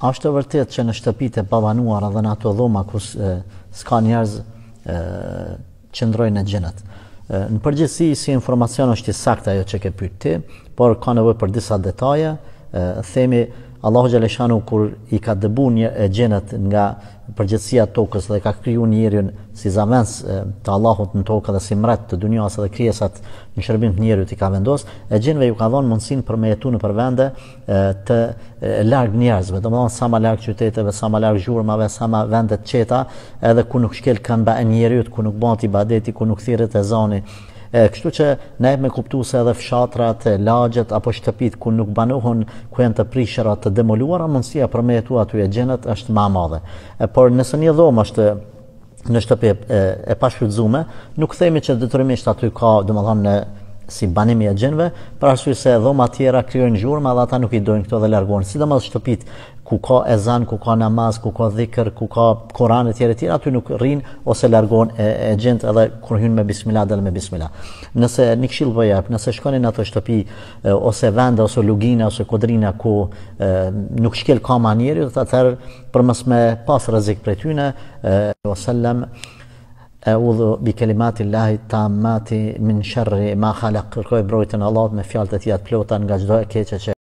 A është të vërtet që në shtëpit e pavanuar edhe në ato dhoma ku s'ka njerëz qëndrojnë në gjenet? Në përgjithsi si informacion është i sakta jo që ke pyrë ti, por ka nevoj për disa detaje, themi Allahu Gjeleshanu kur i ka dëbu një gjenet nga e tokës dhe ka kryu njerin si zamens të Allahut në tokë dhe si mret të dunjohas dhe kryesat në shërbim të njerën i ka vendos, e xhenve ju ka dhonë mundësin për me jetu në përvende të largë njerëzve, domethënë më sa ma largë qyteteve, sa ma largë zhurmave, sa ma vendet qeta, edhe ku nuk shkel këmbë ba e njerën, ku nuk bati ibadeti, ku nuk thirret e E, kështu që ne me kuptu se edhe fshatrat, lagjet apo shtëpit ku nuk banuhun, ku janë të prishërat të demoluara, mundësia për me tu aty e gjenet është ma madhe. E, por nëse një dhomë është në shtëpje e, e pashfrytzume, nuk themi që detyrimisht aty ka, domethënë si banimi e gjenve, për arsye se dhoma tjera kryojnë gjurëma dhe ata nuk i dojnë këto dhe lërgonë, Si dhe shtëpit, ku ka ezan, ku ka namaz, ku ka dhikër, ku ka koran e tjere tjera, aty nuk rrinë ose lërgonë e, e gjendë edhe kur hynë me bismillah dhe me bismillah. Nëse një këshilë për jepë, nëse shkoni në shtëpi ose vende, ose lugina, ose kodrina, ku e, nuk shkel ka manjeri, dhe të atërë për mësme pas rëzik për tyne, e, o sellem, Euzu bi kelimati Allahi tamati min sharri ma khalak Kërkoj brojtën Allah me fjalët e tjatë plota nga gjdo e keqe që